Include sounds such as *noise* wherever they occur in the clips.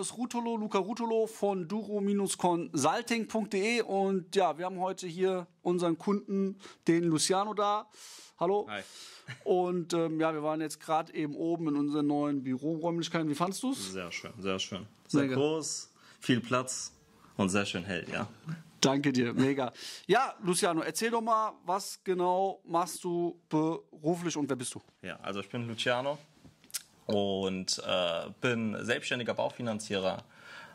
Name ist Rutolo, Luca Rutolo von duro-consulting.de und ja, wir haben heute hier unseren Kunden, den Luciano da. Hallo. Hi. Und ähm, ja, wir waren jetzt gerade eben oben in unseren neuen Büroräumlichkeiten. Wie fandest du es? Sehr schön, sehr schön. Sehr Mega. groß, viel Platz und sehr schön hell, ja. Danke dir, mega. Ja, Luciano, erzähl doch mal, was genau machst du beruflich und wer bist du? Ja, also ich bin Luciano, und äh, bin selbstständiger Baufinanzierer.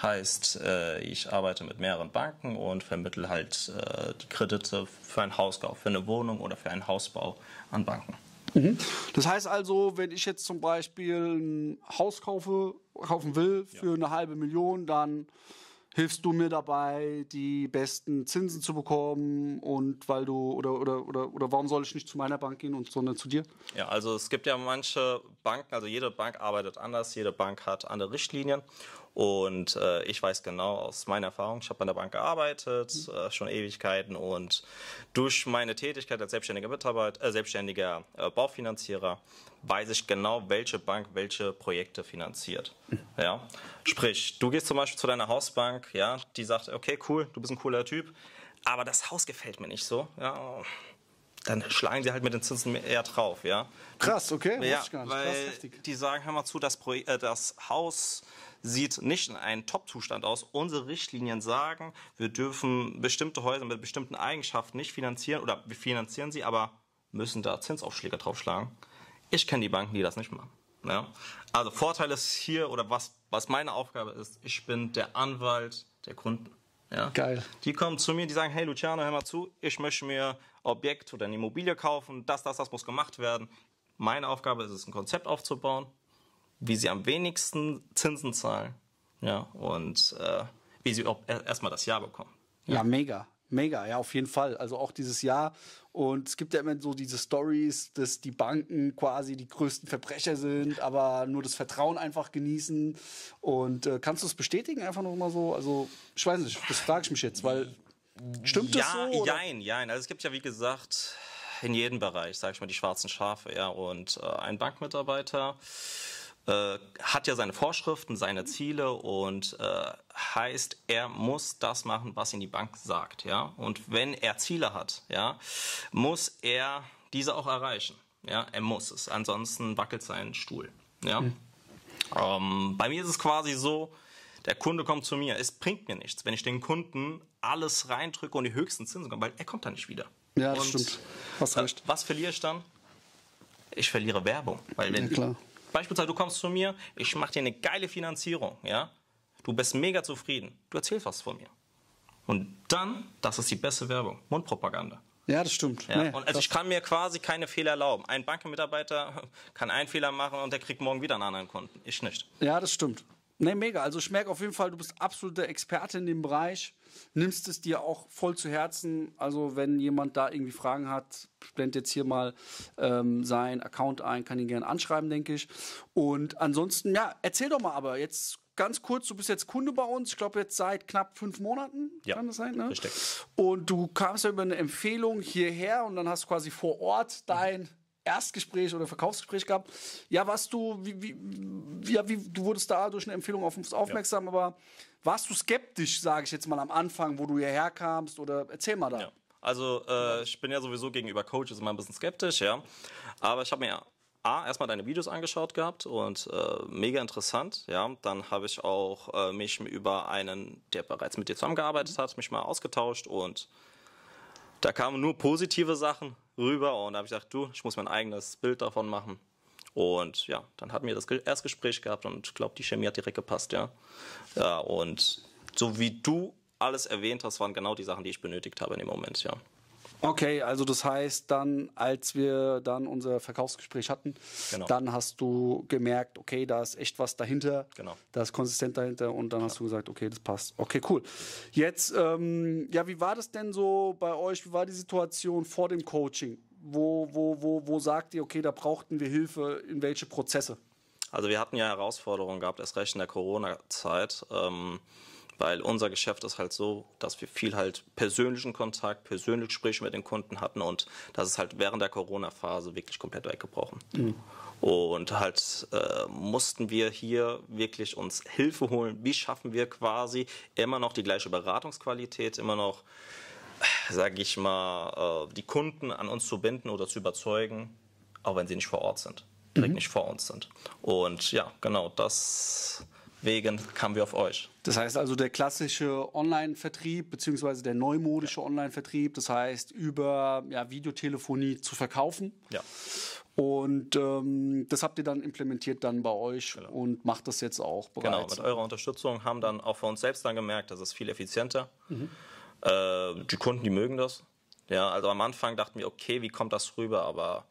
Heißt, äh, ich arbeite mit mehreren Banken und vermittel halt äh, die Kredite für einen Hauskauf, für eine Wohnung oder für einen Hausbau an Banken. Mhm. Das heißt also, wenn ich jetzt zum Beispiel ein Haus kaufe, kaufen will für ja. eine halbe Million, dann hilfst du mir dabei, die besten Zinsen zu bekommen und weil du oder oder oder oder warum soll ich nicht zu meiner Bank gehen und sondern zu dir? Ja, also es gibt ja manche Banken, also jede Bank arbeitet anders, jede Bank hat andere Richtlinien und äh, ich weiß genau aus meiner Erfahrung, ich habe an der Bank gearbeitet, mhm. äh, schon Ewigkeiten und durch meine Tätigkeit als selbstständiger Mitarbeiter, äh, selbstständiger äh, Baufinanzierer weiß ich genau, welche Bank welche Projekte finanziert. Mhm. Ja, sprich, du gehst zum Beispiel zu deiner Hausbank, ja, die sagt, okay, cool, du bist ein cooler Typ, aber das Haus gefällt mir nicht so. Ja, dann schlagen sie halt mit den Zinsen eher drauf, ja. Krass, okay, ja, ich gar nicht. Weil Krass, die sagen, hör mal zu, das, Projekt, äh, das Haus sieht nicht in einem Top-Zustand aus. Unsere Richtlinien sagen, wir dürfen bestimmte Häuser mit bestimmten Eigenschaften nicht finanzieren oder wir finanzieren sie, aber müssen da Zinsaufschläge draufschlagen. Ich kenne die Banken, die das nicht machen. Ja? Also Vorteil ist hier oder was, was meine Aufgabe ist, ich bin der Anwalt der Kunden. Ja. Geil. Die kommen zu mir, die sagen, hey Luciano, hör mal zu, ich möchte mir Objekt oder eine Immobilie kaufen, das, das, das muss gemacht werden. Meine Aufgabe ist es, ein Konzept aufzubauen, wie sie am wenigsten Zinsen zahlen. Ja, und äh, wie sie erstmal das Jahr bekommen. Ja, ja mega. Mega, ja, auf jeden Fall. Also auch dieses Jahr. Und es gibt ja immer so diese Stories, dass die Banken quasi die größten Verbrecher sind, aber nur das Vertrauen einfach genießen. Und äh, kannst du es bestätigen einfach nochmal so? Also, ich weiß nicht, das frage ich mich jetzt, weil stimmt ja, das so? Ja, jein, jein. Also es gibt ja, wie gesagt, in jedem Bereich, sag ich mal, die schwarzen Schafe, ja. Und äh, ein Bankmitarbeiter äh, hat ja seine Vorschriften, seine Ziele und äh, heißt, er muss das machen, was ihn die Bank sagt, ja. Und wenn er Ziele hat, ja, muss er diese auch erreichen, ja. Er muss es, ansonsten wackelt sein Stuhl, ja. Mhm. Ähm, bei mir ist es quasi so, der Kunde kommt zu mir, es bringt mir nichts, wenn ich den Kunden alles reindrücke und die höchsten Zinsen komme, weil er kommt dann nicht wieder. Ja, das und, stimmt. Hast Äh, was verliere ich dann? Ich verliere Werbung, weil wenn ja, klar. beispielsweise du kommst zu mir, ich mache dir eine geile Finanzierung, ja, Du bist mega zufrieden. Du erzählst was von mir. Und dann, das ist die beste Werbung. Mundpropaganda. Ja, das stimmt. Ja, nee, und also ich kann mir quasi keine Fehler erlauben. Ein Bankenmitarbeiter *laughs* kann einen Fehler machen und der kriegt morgen wieder einen anderen Kunden. Ich nicht. Ja, das stimmt. Nee, mega. Also ich merke auf jeden Fall, du bist absoluter Experte in dem Bereich, nimmst es dir auch voll zu Herzen. Also wenn jemand da irgendwie Fragen hat, blend jetzt hier mal ähm, seinen Account ein, kann ihn gerne anschreiben, denke ich. Und ansonsten, ja, erzähl doch mal aber jetzt ganz kurz, du bist jetzt Kunde bei uns, ich glaube jetzt seit knapp fünf Monaten, ja, kann das sein? Ne? Richtig. Und du kamst ja über eine Empfehlung hierher und dann hast du quasi vor Ort dein mhm. Erstgespräch oder Verkaufsgespräch gehabt. Ja, warst du, wie, wie, ja, wie, du wurdest da durch eine Empfehlung auf uns aufmerksam, ja. aber warst du skeptisch, sage ich jetzt mal am Anfang, wo du hierher kamst oder erzähl mal da. Ja. Also äh, ich bin ja sowieso gegenüber Coaches immer ein bisschen skeptisch, ja. Aber ich habe mir A, erstmal deine Videos angeschaut gehabt und äh, mega interessant. Ja, dann habe ich auch äh, mich über einen, der bereits mit dir zusammengearbeitet hat, mich mal ausgetauscht und da kamen nur positive Sachen rüber und da habe ich gedacht, du, ich muss mein eigenes Bild davon machen. Und ja, dann hatten wir das Erstgespräch gehabt und ich glaube, die Chemie hat direkt gepasst, ja. Ja, und so wie du alles erwähnt hast, waren genau die Sachen, die ich benötigt habe in dem Moment, ja. Okay, also das heißt dann, als wir dann unser Verkaufsgespräch hatten, genau. dann hast du gemerkt, okay, da ist echt was dahinter, genau. da ist konsistent dahinter und dann ja. hast du gesagt, okay, das passt. Okay, cool. Jetzt, ähm, ja, wie war das denn so bei euch? Wie war die Situation vor dem Coaching? Wo, wo, wo, wo sagt ihr, okay, da brauchten wir Hilfe, in welche Prozesse? Also wir hatten ja Herausforderungen gehabt, erst recht in der Corona-Zeit. Ähm weil unser Geschäft ist halt so, dass wir viel halt persönlichen Kontakt, persönliche Gespräche mit den Kunden hatten und das ist halt während der Corona-Phase wirklich komplett weggebrochen. Mhm. Und halt äh, mussten wir hier wirklich uns Hilfe holen. Wie schaffen wir quasi immer noch die gleiche Beratungsqualität, immer noch, sage ich mal, äh, die Kunden an uns zu binden oder zu überzeugen, auch wenn sie nicht vor Ort sind, direkt mhm. nicht vor uns sind. Und ja, genau das Wegen kamen wir auf euch. Das heißt also der klassische Online-Vertrieb beziehungsweise der neumodische ja. Online-Vertrieb, das heißt über ja, Videotelefonie zu verkaufen. Ja. Und ähm, das habt ihr dann implementiert dann bei euch genau. und macht das jetzt auch bereits. Genau, mit eurer Unterstützung haben dann auch für uns selbst dann gemerkt, das ist viel effizienter. Mhm. Äh, die Kunden, die mögen das. Ja, also am Anfang dachten wir, okay, wie kommt das rüber, aber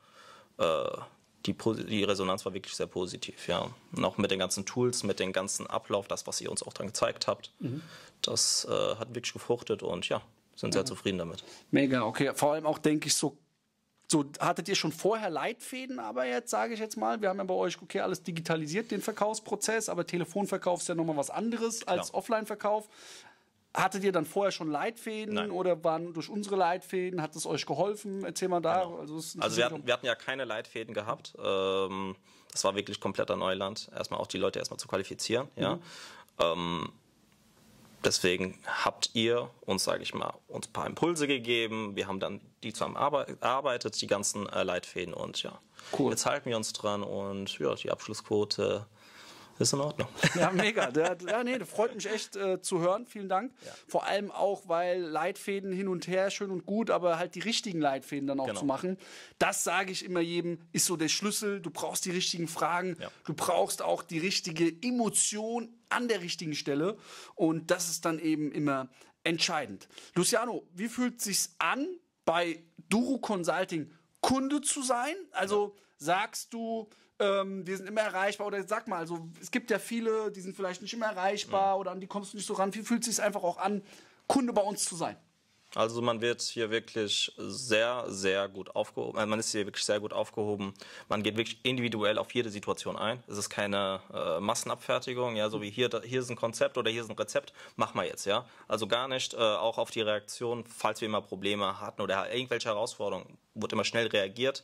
äh, die, die Resonanz war wirklich sehr positiv, ja. Und auch mit den ganzen Tools, mit dem ganzen Ablauf, das, was ihr uns auch dann gezeigt habt, mhm. das äh, hat wirklich gefruchtet und ja, sind sehr mhm. zufrieden damit. Mega, okay. Vor allem auch, denke ich, so so, hattet ihr schon vorher Leitfäden, aber jetzt sage ich jetzt mal, wir haben ja bei euch, okay, alles digitalisiert, den Verkaufsprozess, aber Telefonverkauf ist ja nochmal was anderes als Offline-Verkauf. Hattet ihr dann vorher schon Leitfäden Nein. oder waren durch unsere Leitfäden, hat es euch geholfen? Erzähl mal da. Genau. Also, also wir, hatten, wir, hatten, ja keine Leitfäden gehabt. Ähm, das war wirklich kompletter Neuland. Erstmal auch die Leute erstmal zu qualifizieren. Ja. Mhm. Ähm, deswegen habt ihr uns, sage ich mal, uns ein paar Impulse gegeben. Wir haben dann die zusammenarbeitet, die ganzen äh, Leitfäden und ja. Cool. Jetzt halten wir uns dran und ja, die Abschlussquote ist in Ordnung. Ja, mega. Der, ja, nee, das freut mich echt äh, zu hören. Vielen Dank. Ja. Vor allem auch, weil Leitfäden hin und her, schön und gut, aber halt die richtigen Leitfäden dann auch genau. zu machen. Das sage ich immer jedem, ist so der Schlüssel. Du brauchst die richtigen Fragen. Ja. Du brauchst auch die richtige Emotion an der richtigen Stelle. Und das ist dann eben immer entscheidend. Luciano, wie fühlt sich's an, bei Duro Consulting Kunde zu sein? Also sagst du, ähm, wir sind immer erreichbar oder sag mal, also es gibt ja viele, die sind vielleicht nicht immer erreichbar mhm. oder an die kommst du nicht so ran. Wie fühlt es sich einfach auch an, Kunde bei uns zu sein? Also man wird hier wirklich sehr, sehr gut aufgehoben. Äh, man ist hier wirklich sehr gut aufgehoben. Man geht wirklich individuell auf jede Situation ein. Es ist keine äh, Massenabfertigung, ja, so wie hier, hier ist ein Konzept oder hier ist ein Rezept, mach mal jetzt, ja. Also gar nicht äh, auch auf die Reaktion, falls wir immer Probleme hatten oder irgendwelche Herausforderungen, wird immer schnell reagiert.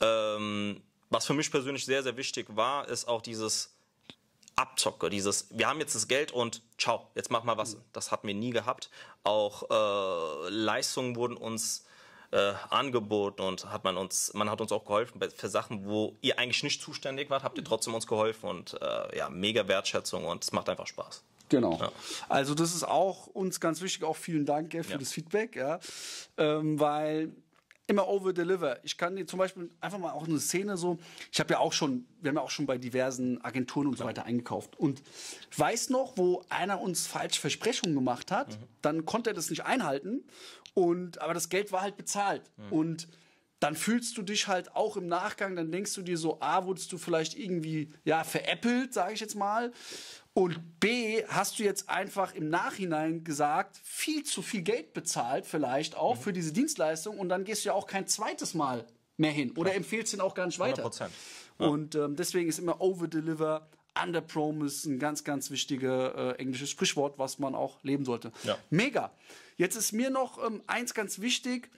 Ähm, was für mich persönlich sehr, sehr wichtig war, ist auch dieses Abzocke, dieses, wir haben jetzt das Geld und ciao, jetzt mach mal was. Mhm. Das hatten wir nie gehabt. Auch äh, Leistungen wurden uns äh, angeboten und hat man uns, man hat uns auch geholfen für Sachen, wo ihr eigentlich nicht zuständig wart, habt ihr mhm. trotzdem uns geholfen und äh, ja, mega Wertschätzung und es macht einfach Spaß. Genau. Ja. Also das ist auch uns ganz wichtig. Auch vielen Dank äh, für ja. das Feedback, ja, ähm, weil immer over deliver. Ich kann dir zum Beispiel einfach mal auch eine Szene so, ich habe ja auch schon, wir haben ja auch schon bei diversen Agenturen und so weiter eingekauft und weiß noch, wo einer uns falsch Versprechungen gemacht hat, mhm. dann konnte er das nicht einhalten und aber das Geld war halt bezahlt mhm. und dann fühlst du dich halt auch im Nachgang, dann denkst du dir so, ah, wurdest du vielleicht irgendwie, ja, veräppelt, sage ich jetzt mal. Und B, hast du jetzt einfach im Nachhinein gesagt, viel zu viel Geld bezahlt, vielleicht auch mhm. für diese Dienstleistung und dann gehst du ja auch kein zweites Mal mehr hin oder ja. empfehlst den auch gar nicht weiter. 100%. Ja. Und ähm, deswegen ist immer Over-Deliver, Under-Promise ein ganz, ganz wichtiges äh, englisches Sprichwort, was man auch leben sollte. Ja. Mega. Jetzt ist mir noch ähm, eins ganz wichtig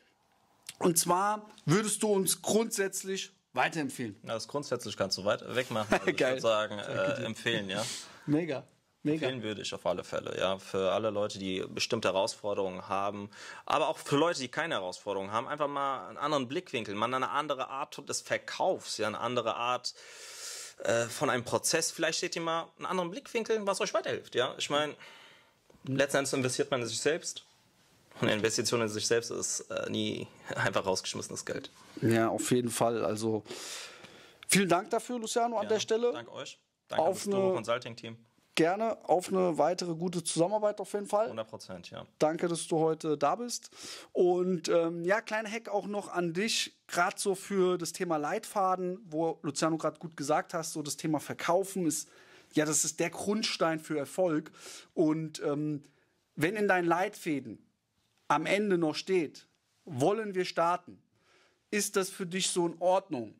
und zwar würdest du uns grundsätzlich weiterempfehlen. Ja, das grundsätzlich kannst du weit wegmachen. Also *laughs* Geil. Ich würde sagen, äh, empfehlen, ja. Mega. Mega. Empfehlen würde ich auf alle Fälle, ja. Für alle Leute, die bestimmte Herausforderungen haben, aber auch für Leute, die keine Herausforderungen haben, einfach mal einen anderen Blickwinkel, mal eine andere Art des Verkaufs, ja, eine andere Art äh, von einem Prozess. Vielleicht seht ihr mal einen anderen Blickwinkel, was euch weiterhilft, ja. Ich meine, letzten Endes investiert man in sich selbst. Und eine Investition in sich selbst ist äh, nie einfach rausgeschmissenes Geld. Ja, auf jeden Fall. Also vielen Dank dafür, Luciano, an ja, der Stelle. Danke euch. Danke auf das Consulting Team. Gerne auf eine weitere gute Zusammenarbeit auf jeden Fall. 100 Prozent, ja. Danke, dass du heute da bist. Und ähm, ja, kleiner Hack auch noch an dich, gerade so für das Thema Leitfaden, wo Luciano gerade gut gesagt hast, so das Thema Verkaufen ist, ja, das ist der Grundstein für Erfolg. Und ähm, wenn in deinen Leitfäden am Ende noch steht, wollen wir starten, ist das für dich so in Ordnung?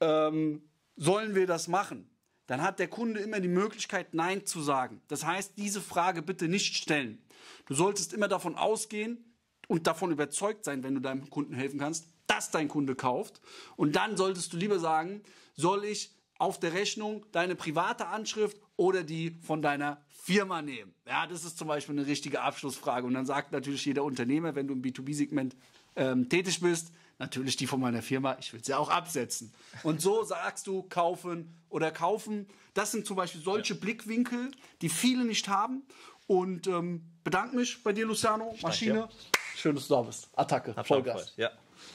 Ähm, sollen wir das machen? dann hat der Kunde immer die Möglichkeit, Nein zu sagen. Das heißt, diese Frage bitte nicht stellen. Du solltest immer davon ausgehen und davon überzeugt sein, wenn du deinem Kunden helfen kannst, dass dein Kunde kauft. Und dann solltest du lieber sagen, soll ich auf der Rechnung deine private Anschrift oder die von deiner Firma nehmen? Ja, das ist zum Beispiel eine richtige Abschlussfrage. Und dann sagt natürlich jeder Unternehmer, wenn du im B2B-Segment ähm, tätig bist, natürlich die von meiner Firma, ich will sie auch absetzen. Und so sagst du kaufen oder kaufen. Das sind zum Beispiel solche ja. Blickwinkel, die viele nicht haben. Und ähm, bedanke mich bei dir, Luciano, Maschine. Danke, ja. Schön, dass du da bist. Attacke, Vollgas. Ja.